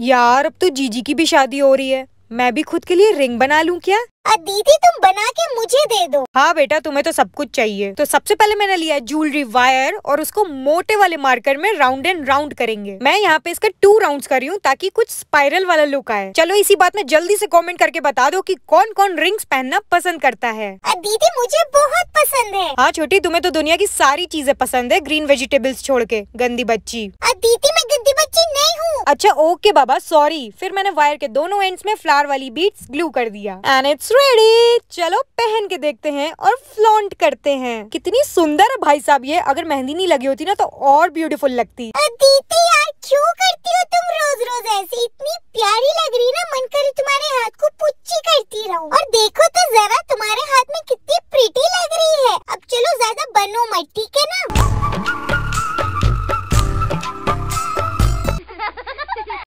यार अब तो जीजी की भी शादी हो रही है मैं भी खुद के लिए रिंग बना लूं क्या दीदी तुम बना के मुझे दे दो हाँ बेटा तुम्हें तो सब कुछ चाहिए तो सबसे पहले मैंने लिया ज्वेलरी वायर और उसको मोटे वाले मार्कर में राउंड एंड राउंड करेंगे मैं यहाँ पे इसका टू राउंड्स कर रही हूँ ताकि कुछ स्पाइरल वाला लुक आए चलो इसी बात में जल्दी से कमेंट करके बता दो कि कौन कौन रिंग्स पहनना पसंद करता है दीदी मुझे बहुत पसंद है हाँ छोटी तुम्हें तो दुनिया की सारी चीजें पसंद है ग्रीन वेजिटेबल्स छोड़ के गंदी बच्ची दीदी मैं अच्छा ओके बाबा सॉरी फिर मैंने वायर के दोनों एंड्स में फ्लावर वाली बीट्स ग्लू कर दिया एंड इट्स रेडी चलो पहन के देखते हैं और फ्लॉन्ट करते हैं कितनी सुंदर है भाई साहब ये अगर मेहंदी नहीं लगी होती ना तो और ब्यूटीफुल लगती क्यों करती हो तुम रोज रोज ऐसे इतनी प्यारी लग रही ना मन करे तुम्हारे हाथ को पुच्ची करती रहूं और देखो तो जरा तुम्हारे हाथ में कितनी प्रिटी लग रही है अब चलो ज्यादा बनो मत ठीक है ना